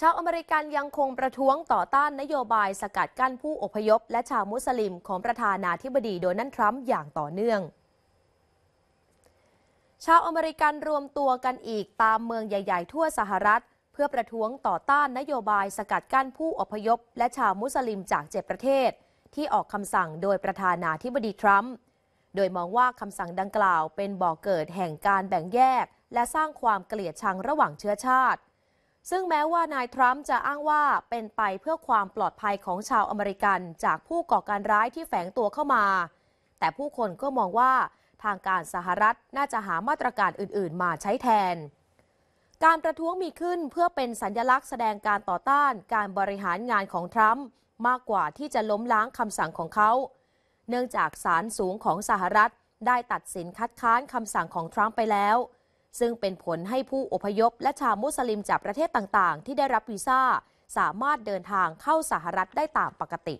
ชาวอเมริกันยังคงประท้วงต่อต้านนโยบายสกัดกั้นผู้อพยพ และชาวมุสลิมของประธานาธิบดีโดนัลด์ทรัมป์อย่างต่อเนื่อง ชาวอเมริกันรวมตัวกันอีกตามเมืองใหญ่ ๆ ทั่วสหรัฐ เพื่อประท้วงต่อต้านนโยบายสกัดกั้นผู้อพยพ และชาวมุสลิมจากเจ็ดประเทศ ที่ออกคำสั่งโดยประธานาธิบดีทรัมป์ โดยมองว่าคำสั่งดังกล่าวเป็นบ่อกเกิดแห่งการแบ่งแยก และสร้างความเกลียดชังระหว่างเชื้อชาติซึ่งแม้ว่านายทรัมป์จะอ้างว่าเป็นไปเพื่อความปลอดภัยของชาวอเมริกัน จากผู้ก่อการร้ายที่แฝงตัวเข้ามา แต่ผู้คนก็มองว่าทางการสหรัฐ น่าจะหามาตรการอื่นๆ มาใช้แทน การประท้วงมีขึ้นเพื่อเป็นสัญลักษณ์แสดงการต่อต้านการบริหารงานของทรัมป์มากกว่าที่จะล้มล้างคำสั่งของเขา เนื่องจากศาลสูงของสหรัฐได้ตัดสินคัดค้านคำสั่งของทรัมป์ไปแล้วซึ่งเป็นผลให้ผู้อพยพและชาวมุสลิมจากประเทศต่างๆ ที่ได้รับวีซ่า สามารถเดินทางเข้าสหรัฐได้ตามปกติ